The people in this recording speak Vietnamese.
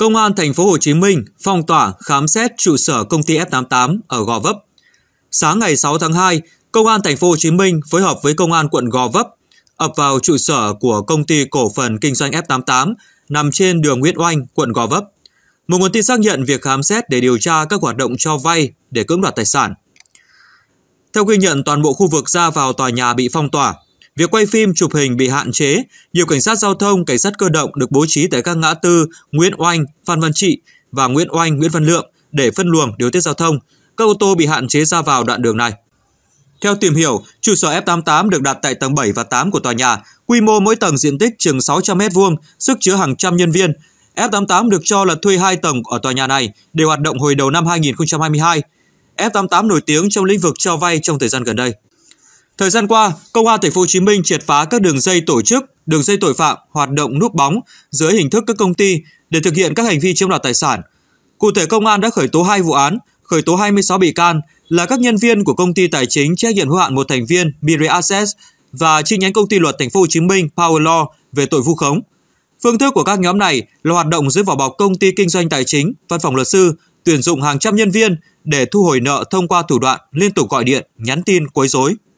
Công an thành phố Hồ Chí Minh phong tỏa khám xét trụ sở công ty F88 ở Gò Vấp. Sáng ngày 6 tháng 2, Công an thành phố Hồ Chí Minh phối hợp với Công an quận Gò Vấp ập vào trụ sở của công ty cổ phần kinh doanh F88 nằm trên đường Nguyễn Oanh, quận Gò Vấp. Một nguồn tin xác nhận việc khám xét để điều tra các hoạt động cho vay để cưỡng đoạt tài sản. Theo ghi nhận, toàn bộ khu vực ra vào tòa nhà bị phong tỏa, Việc quay phim chụp hình bị hạn chế, nhiều cảnh sát giao thông, cảnh sát cơ động được bố trí tại các ngã tư Nguyễn Oanh, Phan Văn Trị và Nguyễn Oanh, Nguyễn Văn Lượng để phân luồng điều tiết giao thông. Các ô tô bị hạn chế ra vào đoạn đường này. Theo tìm hiểu, trụ sở F88 được đặt tại tầng 7 và 8 của tòa nhà, quy mô mỗi tầng diện tích chừng 600m2, sức chứa hàng trăm nhân viên. F88 được cho là thuê 2 tầng ở tòa nhà này để hoạt động hồi đầu năm 2022. F88 nổi tiếng trong lĩnh vực cho vay trong thời gian gần đây. Thời gian qua, Công an thành phố Hồ Chí Minh triệt phá các đường dây tổ chức, đường dây tội phạm hoạt động núp bóng dưới hình thức các công ty để thực hiện các hành vi chiếm đoạt tài sản. Cụ thể công an đã khởi tố hai vụ án, khởi tố 26 bị can là các nhân viên của công ty tài chính trách nhiệm hữu hạn một thành viên Miri Assets và chi nhánh công ty luật thành phố Hồ Chí Minh Power Law về tội vu khống. Phương thức của các nhóm này là hoạt động dưới vỏ bọc công ty kinh doanh tài chính, văn phòng luật sư, tuyển dụng hàng trăm nhân viên để thu hồi nợ thông qua thủ đoạn liên tục gọi điện, nhắn tin quấy rối.